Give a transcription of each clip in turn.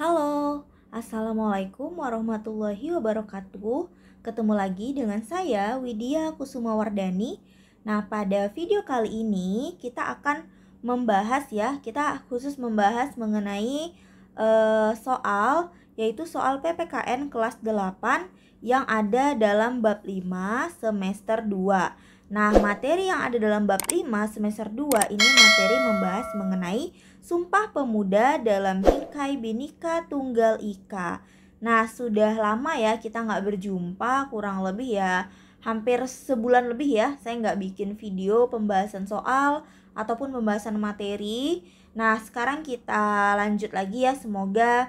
Halo, Assalamualaikum warahmatullahi wabarakatuh. Ketemu lagi dengan saya Widya Kusuma Wardani. Nah, pada video kali ini kita akan membahas ya, kita khusus membahas mengenai uh, soal yaitu soal PPKN kelas 8 yang ada dalam bab 5 semester 2. Nah, materi yang ada dalam bab 5 semester 2 ini materi membahas mengenai Sumpah Pemuda dalam Bingkai Binika Tunggal Ika. Nah, sudah lama ya kita nggak berjumpa, kurang lebih ya hampir sebulan lebih ya saya nggak bikin video pembahasan soal ataupun pembahasan materi. Nah, sekarang kita lanjut lagi ya, semoga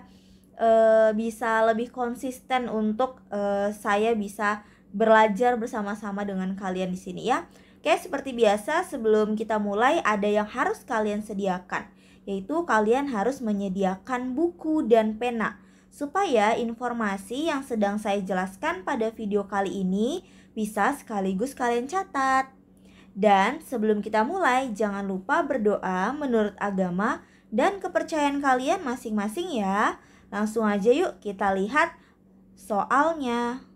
uh, bisa lebih konsisten untuk uh, saya bisa belajar bersama-sama dengan kalian di sini ya. Oke, seperti biasa sebelum kita mulai ada yang harus kalian sediakan yaitu kalian harus menyediakan buku dan pena supaya informasi yang sedang saya jelaskan pada video kali ini bisa sekaligus kalian catat. Dan sebelum kita mulai, jangan lupa berdoa menurut agama dan kepercayaan kalian masing-masing ya. Langsung aja yuk kita lihat soalnya.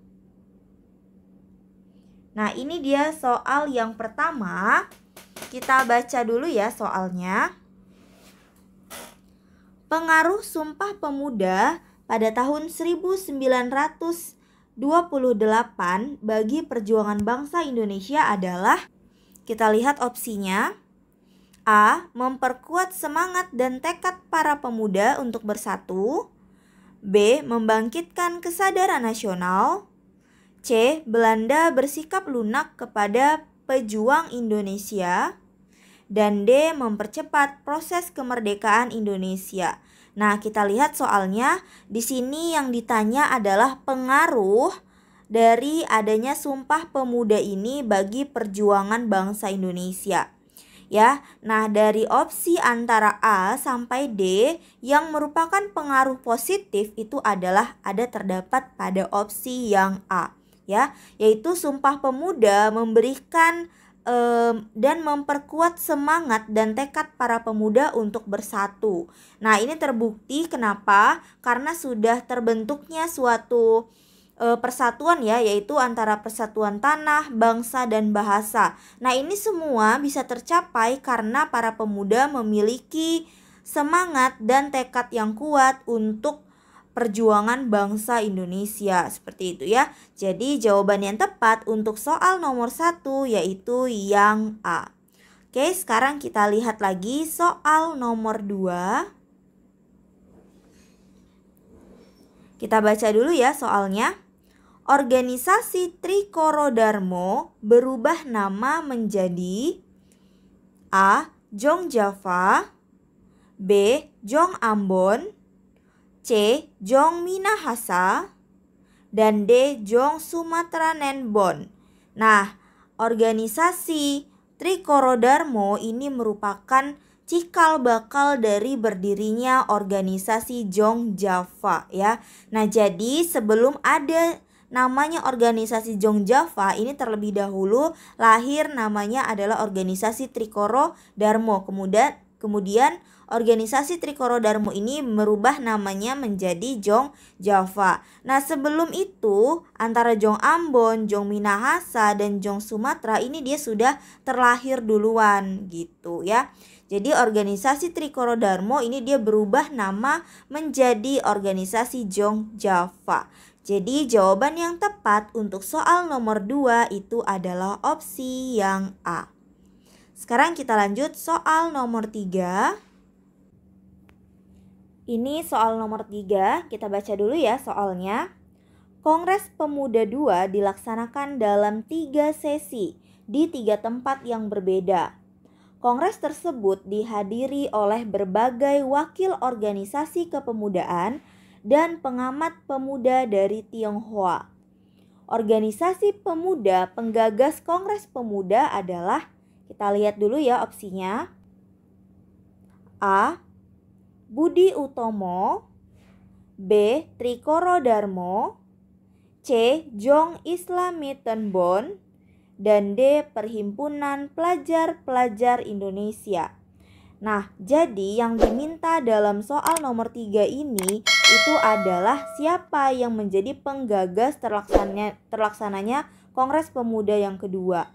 Nah, ini dia soal yang pertama. Kita baca dulu ya soalnya pengaruh Sumpah Pemuda pada tahun 1928 bagi perjuangan bangsa Indonesia adalah kita lihat opsinya A. Memperkuat semangat dan tekad para pemuda untuk bersatu B. Membangkitkan kesadaran nasional C. Belanda bersikap lunak kepada pejuang Indonesia dan D. Mempercepat proses kemerdekaan Indonesia. Nah, kita lihat soalnya di sini yang ditanya adalah pengaruh dari adanya Sumpah Pemuda ini bagi perjuangan bangsa Indonesia. Ya, nah dari opsi antara A sampai D yang merupakan pengaruh positif itu adalah ada terdapat pada opsi yang A, ya, yaitu Sumpah Pemuda memberikan um, dan memperkuat semangat dan tekad para pemuda untuk bersatu. Nah, ini terbukti kenapa? Karena sudah terbentuknya suatu uh, persatuan ya, yaitu antara persatuan tanah, bangsa dan bahasa. Nah, ini semua bisa tercapai karena para pemuda memiliki semangat dan tekad yang kuat untuk perjuangan bangsa Indonesia seperti itu ya. Jadi jawaban yang tepat untuk soal nomor satu yaitu yang A. Oke, sekarang kita lihat lagi soal nomor 2. Kita baca dulu ya soalnya. Organisasi Trikorodarmo berubah nama menjadi A. Jong Java B. Jong Ambon C. Jong Minahasa dan D. Jong Sumatera Nenbon. Nah, organisasi Trikoro Trikorodarmo ini merupakan cikal bakal dari berdirinya organisasi Jong Java ya. Nah, jadi sebelum ada namanya organisasi Jong Java ini terlebih dahulu lahir namanya adalah organisasi Trikoro Darmo. Kemudian kemudian organisasi Trikoro Darmo ini merubah namanya menjadi Jong Java. Nah, sebelum itu antara Jong Ambon, Jong Minahasa dan Jong Sumatera ini dia sudah terlahir duluan gitu ya. Jadi organisasi Trikoro Darmo ini dia berubah nama menjadi organisasi Jong Java. Jadi jawaban yang tepat untuk soal nomor 2 itu adalah opsi yang A. Sekarang kita lanjut soal nomor 3. Ini soal nomor 3, kita baca dulu ya soalnya. Kongres Pemuda 2 dilaksanakan dalam tiga sesi di tiga tempat yang berbeda. Kongres tersebut dihadiri oleh berbagai wakil organisasi kepemudaan dan pengamat pemuda dari Tionghoa. Organisasi pemuda penggagas Kongres Pemuda adalah kita lihat dulu ya opsinya. A. Budi Utomo, B. Trikoro Darmo, C. Jong Islami Tenbon, dan D. Perhimpunan Pelajar-Pelajar Indonesia. Nah, jadi yang diminta dalam soal nomor 3 ini itu adalah siapa yang menjadi penggagas terlaksananya, terlaksananya Kongres Pemuda yang kedua.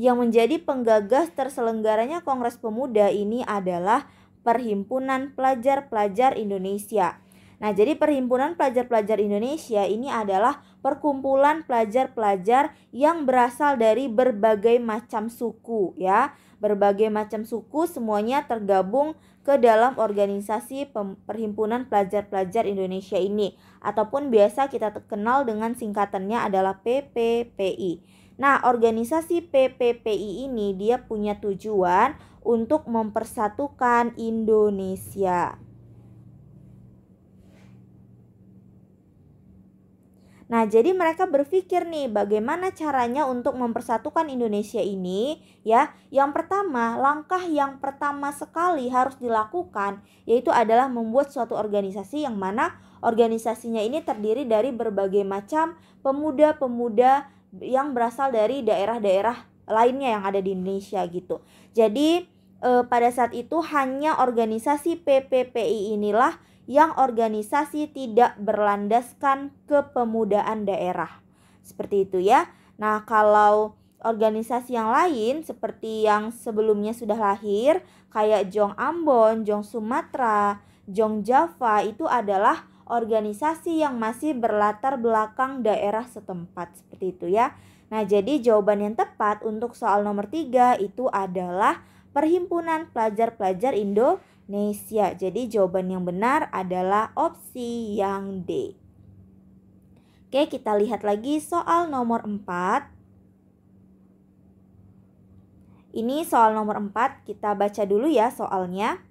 Yang menjadi penggagas terselenggaranya Kongres Pemuda ini adalah Perhimpunan Pelajar-Pelajar Indonesia. Nah, jadi Perhimpunan Pelajar-Pelajar Indonesia ini adalah perkumpulan pelajar-pelajar yang berasal dari berbagai macam suku ya. Berbagai macam suku semuanya tergabung ke dalam organisasi Perhimpunan Pelajar-Pelajar Indonesia ini ataupun biasa kita kenal dengan singkatannya adalah PPPI. Nah, organisasi PPPI ini dia punya tujuan untuk mempersatukan Indonesia. Nah, jadi mereka berpikir nih bagaimana caranya untuk mempersatukan Indonesia ini ya. Yang pertama, langkah yang pertama sekali harus dilakukan yaitu adalah membuat suatu organisasi yang mana organisasinya ini terdiri dari berbagai macam pemuda-pemuda yang berasal dari daerah-daerah lainnya yang ada di Indonesia gitu. Jadi e, pada saat itu hanya organisasi PPPI inilah yang organisasi tidak berlandaskan kepemudaan daerah. Seperti itu ya. Nah, kalau organisasi yang lain seperti yang sebelumnya sudah lahir kayak Jong Ambon, Jong Sumatera, Jong Java itu adalah organisasi yang masih berlatar belakang daerah setempat seperti itu ya. Nah, jadi jawaban yang tepat untuk soal nomor 3 itu adalah Perhimpunan Pelajar-Pelajar Indonesia. Jadi jawaban yang benar adalah opsi yang D. Oke, kita lihat lagi soal nomor 4. Ini soal nomor 4, kita baca dulu ya soalnya.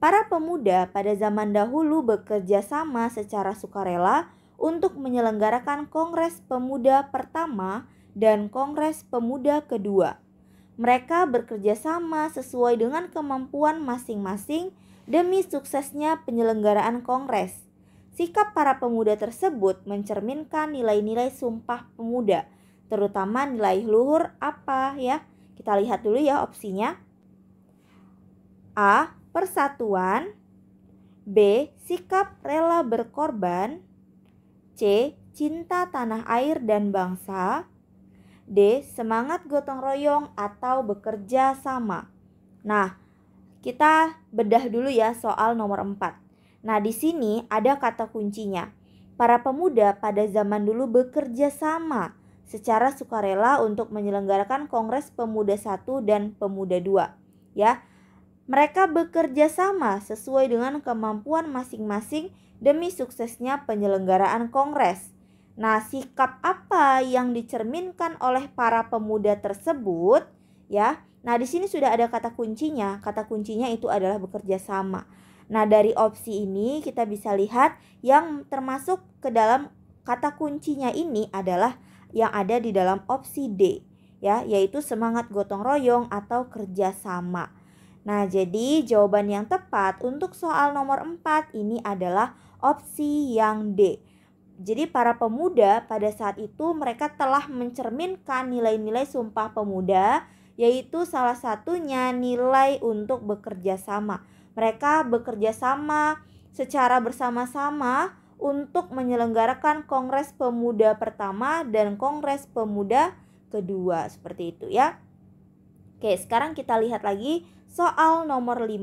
Para pemuda pada zaman dahulu bekerja sama secara sukarela untuk menyelenggarakan Kongres Pemuda pertama dan Kongres Pemuda kedua. Mereka bekerja sama sesuai dengan kemampuan masing-masing demi suksesnya penyelenggaraan kongres. Sikap para pemuda tersebut mencerminkan nilai-nilai sumpah pemuda, terutama nilai luhur apa ya? Kita lihat dulu ya opsinya. A. Persatuan B. Sikap rela berkorban C. Cinta tanah air dan bangsa D. Semangat gotong royong atau bekerja sama. Nah, kita bedah dulu ya soal nomor 4. Nah, di sini ada kata kuncinya. Para pemuda pada zaman dulu bekerja sama secara sukarela untuk menyelenggarakan Kongres Pemuda 1 dan Pemuda 2, ya. Mereka bekerja sama sesuai dengan kemampuan masing-masing demi suksesnya penyelenggaraan kongres. Nah, sikap apa yang dicerminkan oleh para pemuda tersebut ya? Nah, di sini sudah ada kata kuncinya. Kata kuncinya itu adalah bekerja sama. Nah, dari opsi ini kita bisa lihat yang termasuk ke dalam kata kuncinya ini adalah yang ada di dalam opsi D ya, yaitu semangat gotong royong atau kerja sama. Nah, jadi jawaban yang tepat untuk soal nomor 4 ini adalah opsi yang D. Jadi para pemuda pada saat itu mereka telah mencerminkan nilai-nilai sumpah pemuda yaitu salah satunya nilai untuk bekerja sama. Mereka bekerja sama secara bersama-sama untuk menyelenggarakan Kongres Pemuda pertama dan Kongres Pemuda kedua seperti itu ya. Oke, sekarang kita lihat lagi soal nomor 5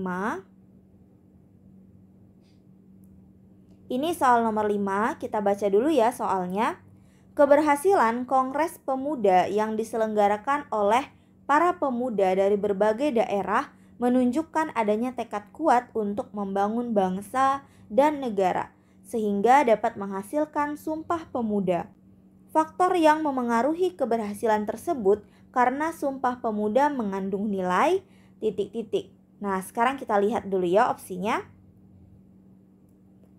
Ini soal nomor 5, kita baca dulu ya soalnya. Keberhasilan Kongres Pemuda yang diselenggarakan oleh para pemuda dari berbagai daerah menunjukkan adanya tekad kuat untuk membangun bangsa dan negara, sehingga dapat menghasilkan sumpah pemuda. Faktor yang memengaruhi keberhasilan tersebut karena sumpah pemuda mengandung nilai titik-titik. Nah, sekarang kita lihat dulu ya opsinya.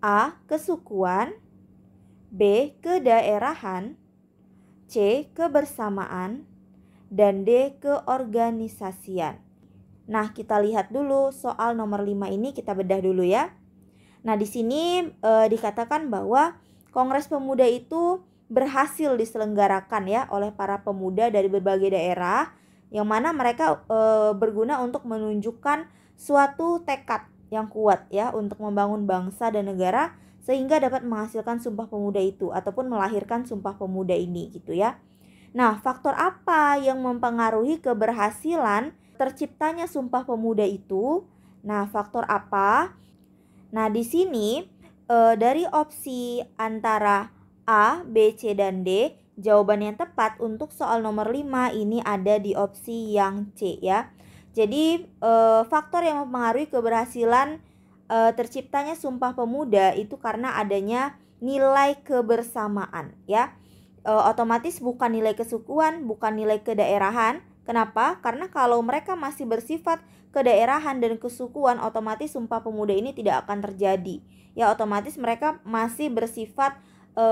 A. Kesukuan B. Kedaerahan C. Kebersamaan dan D. Keorganisasian Nah, kita lihat dulu soal nomor 5 ini kita bedah dulu ya. Nah, di sini e, dikatakan bahwa Kongres Pemuda itu berhasil diselenggarakan ya oleh para pemuda dari berbagai daerah yang mana mereka e, berguna untuk menunjukkan suatu tekad yang kuat ya untuk membangun bangsa dan negara sehingga dapat menghasilkan Sumpah Pemuda itu ataupun melahirkan Sumpah Pemuda ini gitu ya. Nah, faktor apa yang mempengaruhi keberhasilan terciptanya Sumpah Pemuda itu? Nah, faktor apa? Nah, di sini e, dari opsi antara A, B, C dan D, jawaban yang tepat untuk soal nomor 5 ini ada di opsi yang C ya. Jadi e, faktor yang mempengaruhi keberhasilan e, terciptanya Sumpah Pemuda itu karena adanya nilai kebersamaan ya. E, otomatis bukan nilai kesukuan, bukan nilai kedaerahan. Kenapa? Karena kalau mereka masih bersifat kedaerahan dan kesukuan, otomatis Sumpah Pemuda ini tidak akan terjadi. Ya, otomatis mereka masih bersifat e,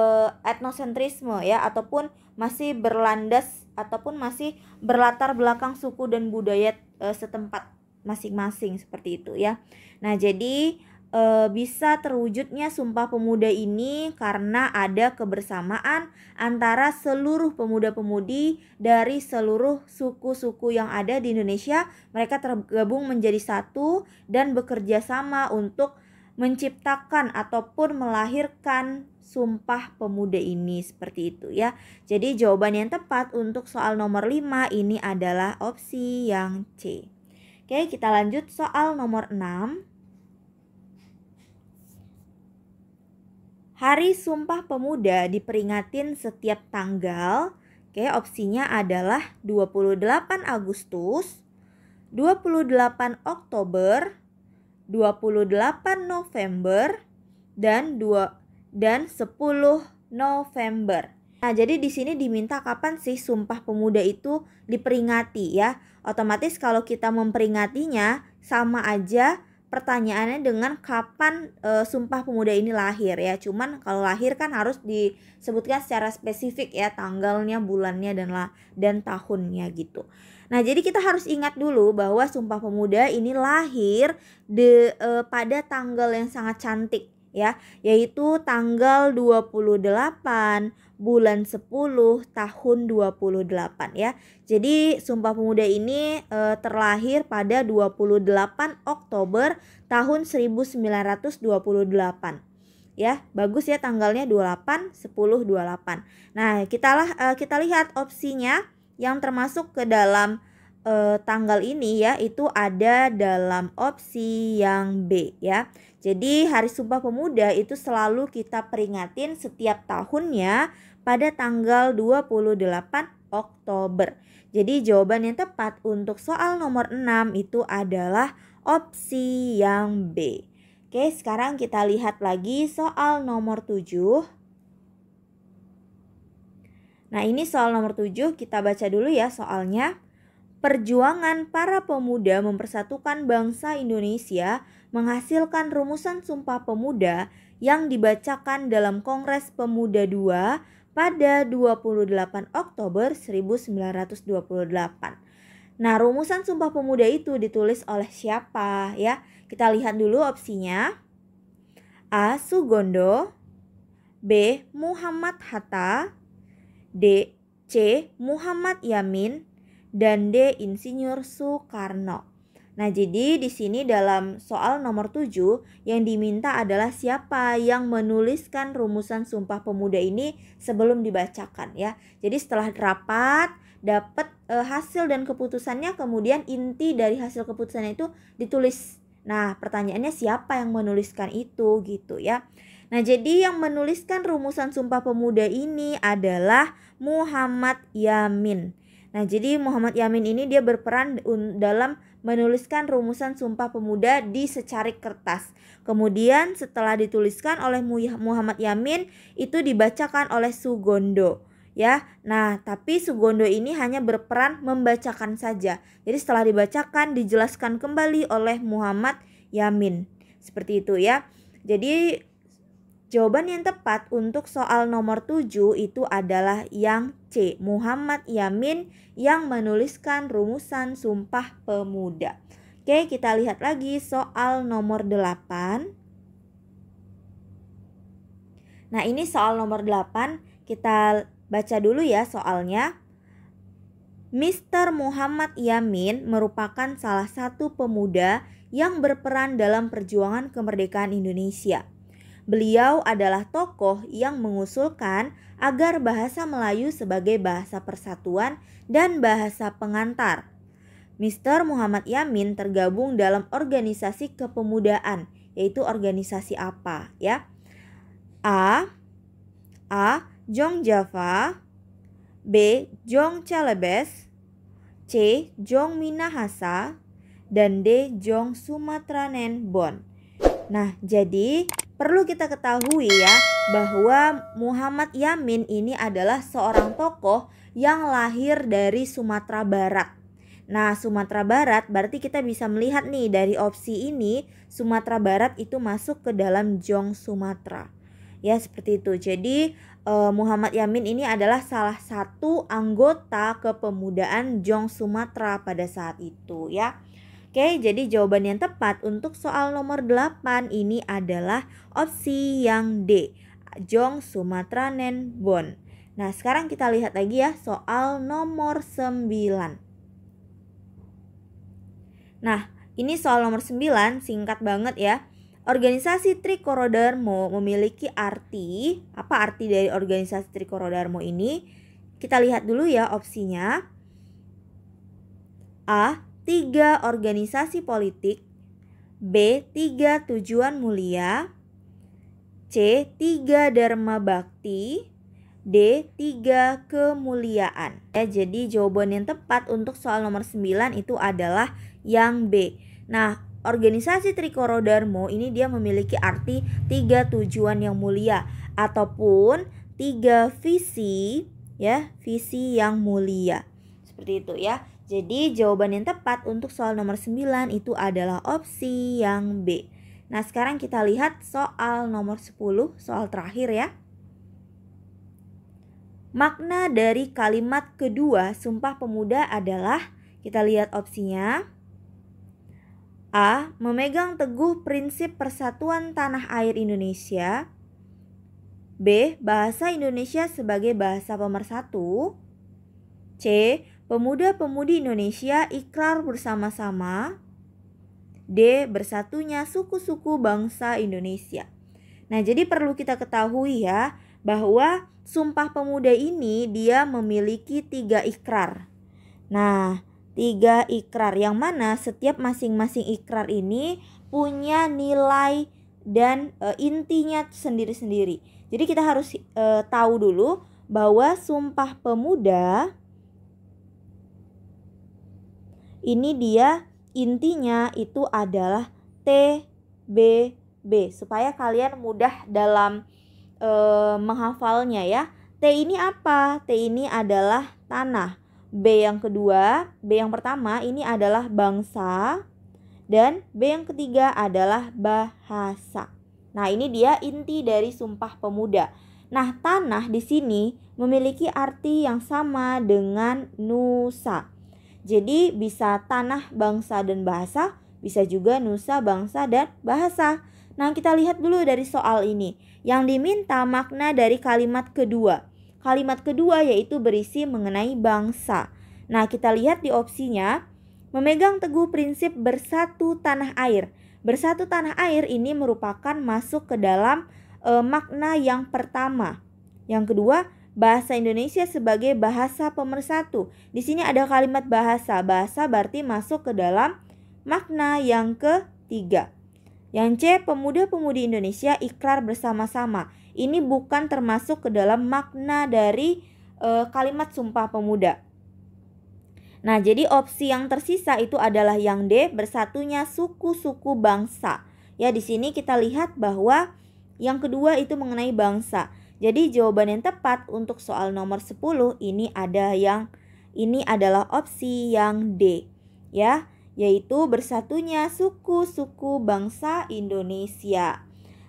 etnosentrisme ya ataupun masih berlandas ataupun masih berlatar belakang suku dan budaya Eh, setempat masing-masing seperti itu ya. Nah, jadi e, bisa terwujudnya Sumpah Pemuda ini karena ada kebersamaan antara seluruh pemuda-pemudi dari seluruh suku-suku yang ada di Indonesia. Mereka tergabung menjadi satu dan bekerja sama untuk menciptakan ataupun melahirkan Sumpah Pemuda ini seperti itu ya. Jadi jawaban yang tepat untuk soal nomor 5 ini adalah opsi yang C. Oke, kita lanjut soal nomor 6. Hari Sumpah Pemuda diperingatin setiap tanggal. Oke, opsinya adalah 28 Agustus, 28 Oktober, 28 November, dan 2 dan 10 November. Nah, jadi di sini diminta kapan sih Sumpah Pemuda itu diperingati ya. Otomatis kalau kita memperingatinya sama aja pertanyaannya dengan kapan e, Sumpah Pemuda ini lahir ya. Cuman kalau lahir kan harus disebutkan secara spesifik ya tanggalnya, bulannya dan lah dan tahunnya gitu. Nah, jadi kita harus ingat dulu bahwa Sumpah Pemuda ini lahir de, e, pada tanggal yang sangat cantik ya, yaitu tanggal 28 bulan 10 tahun 28 ya. Jadi Sumpah Pemuda ini e, terlahir pada 28 Oktober tahun 1928. Ya, bagus ya tanggalnya 28 10 28. Nah, kita lah e, eh, kita lihat opsinya yang termasuk ke dalam e, tanggal ini ya itu ada dalam opsi yang B ya. Jadi Hari Sumpah Pemuda itu selalu kita peringatin setiap tahunnya pada tanggal 28 Oktober. Jadi jawaban yang tepat untuk soal nomor 6 itu adalah opsi yang B. Oke, sekarang kita lihat lagi soal nomor 7. Nah, ini soal nomor 7, kita baca dulu ya soalnya. Perjuangan para pemuda mempersatukan bangsa Indonesia menghasilkan rumusan Sumpah Pemuda yang dibacakan dalam Kongres Pemuda II pada 28 Oktober 1928. Nah, rumusan Sumpah Pemuda itu ditulis oleh siapa ya? Kita lihat dulu opsinya. A. Sugondo B. Muhammad Hatta D. C. Muhammad Yamin dan D. Insinyur Soekarno. Nah, jadi di sini dalam soal nomor 7 yang diminta adalah siapa yang menuliskan rumusan Sumpah Pemuda ini sebelum dibacakan ya. Jadi setelah rapat dapat e, eh, hasil dan keputusannya kemudian inti dari hasil keputusannya itu ditulis. Nah, pertanyaannya siapa yang menuliskan itu gitu ya. Nah, jadi yang menuliskan rumusan Sumpah Pemuda ini adalah Muhammad Yamin. Nah, jadi Muhammad Yamin ini dia berperan dalam menuliskan rumusan Sumpah Pemuda di secarik kertas. Kemudian setelah dituliskan oleh Muhammad Yamin itu dibacakan oleh Sugondo ya. Nah, tapi Sugondo ini hanya berperan membacakan saja. Jadi setelah dibacakan dijelaskan kembali oleh Muhammad Yamin. Seperti itu ya. Jadi Jawaban yang tepat untuk soal nomor 7 itu adalah yang C, Muhammad Yamin yang menuliskan rumusan Sumpah Pemuda. Oke, kita lihat lagi soal nomor 8. Nah, ini soal nomor 8, kita baca dulu ya soalnya. Mr. Muhammad Yamin merupakan salah satu pemuda yang berperan dalam perjuangan kemerdekaan Indonesia. Beliau adalah tokoh yang mengusulkan agar bahasa Melayu sebagai bahasa persatuan dan bahasa pengantar. Mr. Muhammad Yamin tergabung dalam organisasi kepemudaan, yaitu organisasi apa ya? A. A. Jong Java B. Jong Celebes C. Jong Minahasa dan D. Jong Sumatranen Bon. Nah, jadi Perlu kita ketahui ya bahwa Muhammad Yamin ini adalah seorang tokoh yang lahir dari Sumatera Barat. Nah, Sumatera Barat berarti kita bisa melihat nih dari opsi ini Sumatera Barat itu masuk ke dalam Jong Sumatera. Ya, seperti itu. Jadi, eh, Muhammad Yamin ini adalah salah satu anggota kepemudaan Jong Sumatera pada saat itu ya. Oke, jadi jawaban yang tepat untuk soal nomor 8 ini adalah opsi yang D, Jong Sumatera Nenbon. Nah, sekarang kita lihat lagi ya soal nomor 9. Nah, ini soal nomor 9, singkat banget ya. Organisasi Trikorodarmo memiliki arti, apa arti dari organisasi Trikorodarmo ini? Kita lihat dulu ya opsinya. A tiga Organisasi politik B. tiga Tujuan mulia C. tiga Dharma bakti D. tiga Kemuliaan ya, Jadi jawaban yang tepat untuk soal nomor 9 itu adalah yang B Nah organisasi Trikoro Dharma ini dia memiliki arti tiga tujuan yang mulia ataupun tiga visi ya visi yang mulia seperti itu ya jadi jawaban yang tepat untuk soal nomor 9 itu adalah opsi yang B. Nah sekarang kita lihat soal nomor 10, soal terakhir ya. Makna dari kalimat kedua Sumpah Pemuda adalah kita lihat opsinya. A. Memegang teguh prinsip persatuan tanah air Indonesia. B. Bahasa Indonesia sebagai bahasa pemersatu. C pemuda-pemudi Indonesia ikrar bersama-sama D. Bersatunya suku-suku bangsa Indonesia. Nah, jadi perlu kita ketahui ya bahwa Sumpah Pemuda ini dia memiliki tiga ikrar. Nah, tiga ikrar yang mana setiap masing-masing ikrar ini punya nilai dan e, intinya sendiri-sendiri. Jadi kita harus e, tahu dulu bahwa Sumpah Pemuda ini dia intinya itu adalah TBB supaya kalian mudah dalam e, menghafalnya ya. T ini apa? T ini adalah tanah. B yang kedua, B yang pertama ini adalah bangsa dan B yang ketiga adalah bahasa. Nah, ini dia inti dari Sumpah Pemuda. Nah, tanah di sini memiliki arti yang sama dengan nusa. Jadi bisa tanah, bangsa, dan bahasa, bisa juga nusa, bangsa, dan bahasa. Nah kita lihat dulu dari soal ini. Yang diminta makna dari kalimat kedua. Kalimat kedua yaitu berisi mengenai bangsa. Nah kita lihat di opsinya. Memegang teguh prinsip bersatu tanah air. Bersatu tanah air ini merupakan masuk ke dalam e, makna yang pertama. Yang kedua, bahasa Indonesia sebagai bahasa pemersatu. Di sini ada kalimat bahasa. Bahasa berarti masuk ke dalam makna yang ketiga. Yang C, pemuda-pemudi Indonesia ikrar bersama-sama. Ini bukan termasuk ke dalam makna dari e, kalimat sumpah pemuda. Nah, jadi opsi yang tersisa itu adalah yang D, bersatunya suku-suku bangsa. Ya, di sini kita lihat bahwa yang kedua itu mengenai bangsa. Jadi jawaban yang tepat untuk soal nomor 10 ini ada yang ini adalah opsi yang D ya, yaitu bersatunya suku-suku bangsa Indonesia.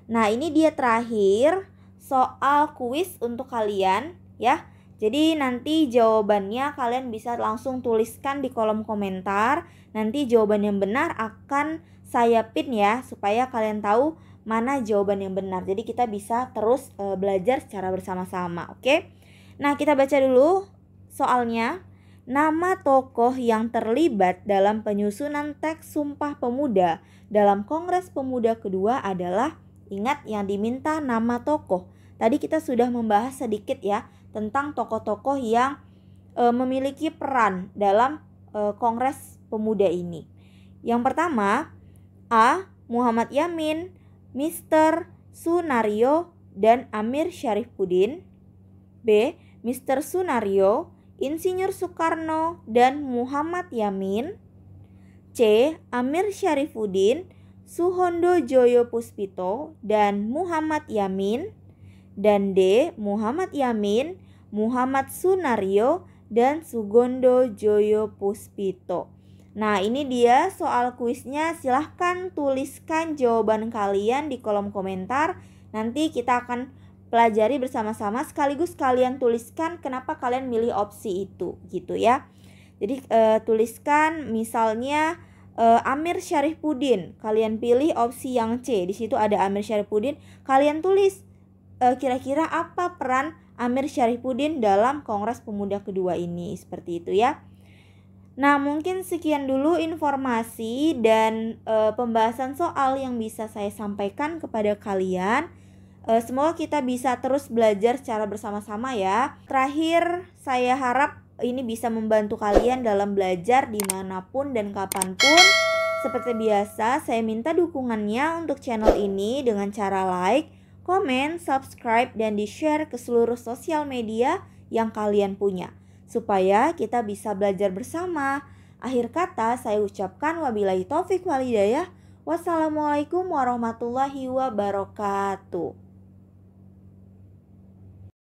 Nah, ini dia terakhir soal kuis untuk kalian ya. Jadi nanti jawabannya kalian bisa langsung tuliskan di kolom komentar. Nanti jawaban yang benar akan saya pin ya supaya kalian tahu mana jawaban yang benar. Jadi kita bisa terus e, belajar secara bersama-sama, oke? Nah, kita baca dulu soalnya. Nama tokoh yang terlibat dalam penyusunan teks Sumpah Pemuda dalam Kongres Pemuda kedua adalah ingat yang diminta nama tokoh. Tadi kita sudah membahas sedikit ya tentang tokoh-tokoh yang e, memiliki peran dalam e, Kongres Pemuda ini. Yang pertama, A. Muhammad Yamin, Mr. Sunario dan Amir Sharifudin, B. Mr. Sunario, Insinyur Soekarno dan Muhammad Yamin. C. Amir Syarifuddin, Suhondo Joyo Puspito dan Muhammad Yamin. Dan D. Muhammad Yamin, Muhammad Sunario dan Sugondo Joyo Puspito. Nah, ini dia soal kuisnya. Silahkan tuliskan jawaban kalian di kolom komentar. Nanti kita akan pelajari bersama-sama sekaligus kalian tuliskan kenapa kalian milih opsi itu gitu ya. Jadi e, tuliskan misalnya e, Amir Syarifudin, kalian pilih opsi yang C. Di situ ada Amir Syarifudin, kalian tulis eh, kira-kira e, apa peran Amir Syarifudin dalam Kongres Pemuda kedua ini seperti itu ya. Nah, mungkin sekian dulu informasi dan e, pembahasan soal yang bisa saya sampaikan kepada kalian. E, semoga kita bisa terus belajar secara bersama-sama ya. Terakhir, saya harap ini bisa membantu kalian dalam belajar dimanapun dan kapanpun. Seperti biasa, saya minta dukungannya untuk channel ini dengan cara like, komen, subscribe, dan di-share ke seluruh sosial media yang kalian punya supaya kita bisa belajar bersama. Akhir kata saya ucapkan wabillahi taufik walidayah. Wassalamualaikum warahmatullahi wabarakatuh.